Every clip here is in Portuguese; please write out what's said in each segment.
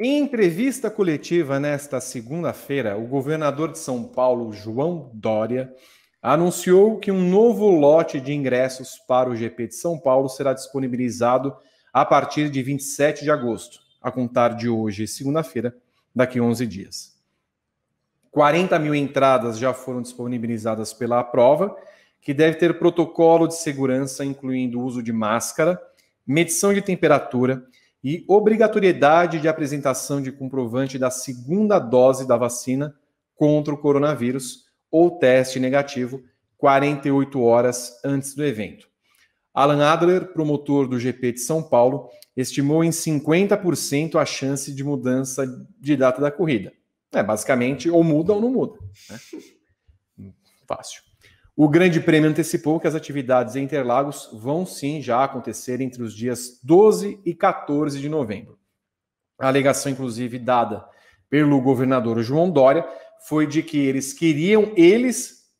Em entrevista coletiva nesta segunda-feira, o governador de São Paulo, João Dória, anunciou que um novo lote de ingressos para o GP de São Paulo será disponibilizado a partir de 27 de agosto, a contar de hoje, segunda-feira, daqui 11 dias. 40 mil entradas já foram disponibilizadas pela prova, que deve ter protocolo de segurança, incluindo o uso de máscara, medição de temperatura e obrigatoriedade de apresentação de comprovante da segunda dose da vacina contra o coronavírus ou teste negativo 48 horas antes do evento. Alan Adler, promotor do GP de São Paulo, estimou em 50% a chance de mudança de data da corrida. É basicamente ou muda ou não muda. Né? Fácil. O Grande Prêmio antecipou que as atividades em Interlagos vão sim já acontecer entre os dias 12 e 14 de novembro. A alegação, inclusive, dada pelo governador João Dória foi de que eles queriam, eles,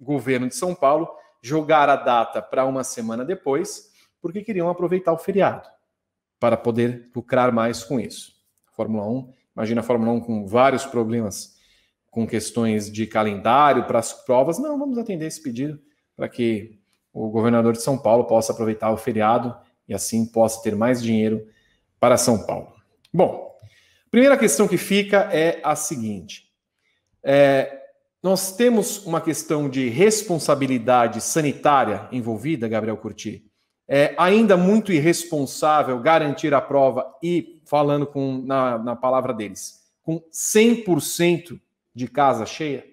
governo de São Paulo, jogar a data para uma semana depois, porque queriam aproveitar o feriado para poder lucrar mais com isso. Fórmula 1, imagina a Fórmula 1 com vários problemas com questões de calendário para as provas. Não, vamos atender esse pedido para que o governador de São Paulo possa aproveitar o feriado e assim possa ter mais dinheiro para São Paulo. Bom, primeira questão que fica é a seguinte: é, nós temos uma questão de responsabilidade sanitária envolvida, Gabriel Curti. É ainda muito irresponsável garantir a prova e, falando com, na, na palavra deles, com 100% de casa cheia?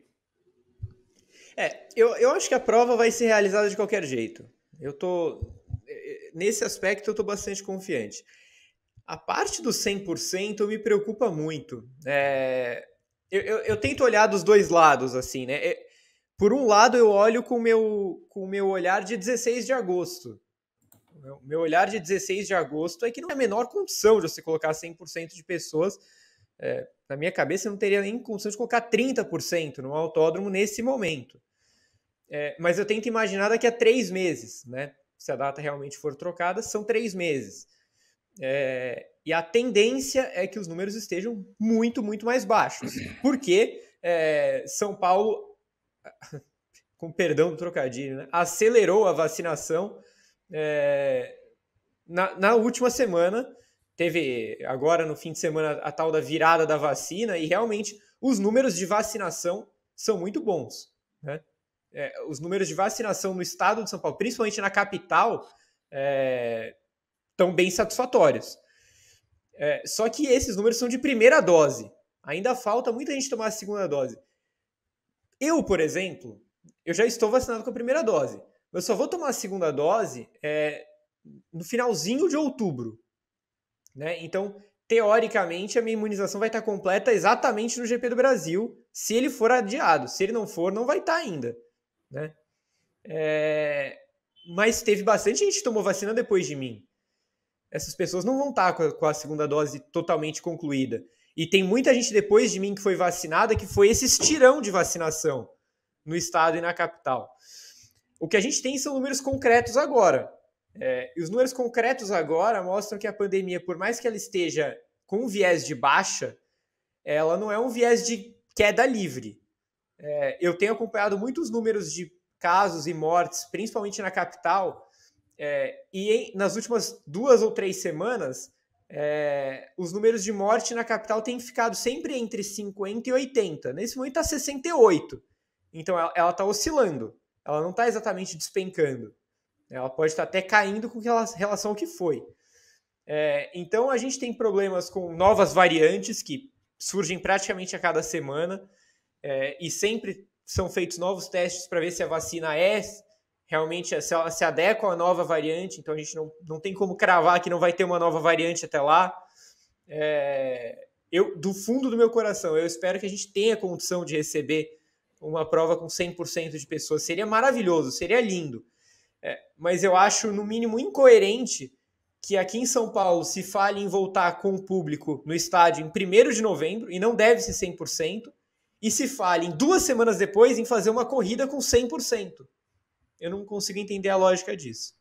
É, eu, eu acho que a prova vai ser realizada de qualquer jeito. Eu tô. É, é, nesse aspecto, eu tô bastante confiante. A parte do 100% me preocupa muito. É, eu, eu, eu, tento olhar dos dois lados, assim, né? É, por um lado, eu olho com meu, o com meu olhar de 16 de agosto. Meu, meu olhar de 16 de agosto é que não é a menor condição de você colocar 100% de pessoas é, na minha cabeça, eu não teria nem condição de colocar 30% no autódromo nesse momento. É, mas eu tento imaginar daqui a três meses, né? Se a data realmente for trocada, são três meses. É, e a tendência é que os números estejam muito, muito mais baixos. Porque é, São Paulo, com perdão do trocadilho, né, acelerou a vacinação é, na, na última semana teve agora no fim de semana a tal da virada da vacina e realmente os números de vacinação são muito bons. Né? É, os números de vacinação no estado de São Paulo, principalmente na capital, estão é, bem satisfatórios. É, só que esses números são de primeira dose. Ainda falta muita gente tomar a segunda dose. Eu, por exemplo, eu já estou vacinado com a primeira dose. Eu só vou tomar a segunda dose é, no finalzinho de outubro. Né? Então, teoricamente, a minha imunização vai estar completa exatamente no GP do Brasil, se ele for adiado. Se ele não for, não vai estar ainda. Né? É... Mas teve bastante gente que tomou vacina depois de mim. Essas pessoas não vão estar com a segunda dose totalmente concluída. E tem muita gente depois de mim que foi vacinada que foi esse estirão de vacinação no estado e na capital. O que a gente tem são números concretos agora. É, os números concretos agora mostram que a pandemia, por mais que ela esteja com um viés de baixa, ela não é um viés de queda livre. É, eu tenho acompanhado muitos números de casos e mortes, principalmente na capital, é, e em, nas últimas duas ou três semanas, é, os números de morte na capital têm ficado sempre entre 50 e 80. Nesse momento está 68. Então ela está oscilando, ela não está exatamente despencando. Ela pode estar até caindo com relação ao que foi. É, então a gente tem problemas com novas variantes que surgem praticamente a cada semana é, e sempre são feitos novos testes para ver se a vacina é realmente se ela se adequa à nova variante. Então a gente não, não tem como cravar que não vai ter uma nova variante até lá. É, eu do fundo do meu coração eu espero que a gente tenha condição de receber uma prova com 100% de pessoas. Seria maravilhoso, seria lindo é, mas eu acho, no mínimo, incoerente que aqui em São Paulo se fale em voltar com o público no estádio em 1 de novembro, e não deve ser 100%, e se fale em duas semanas depois em fazer uma corrida com 100%. Eu não consigo entender a lógica disso.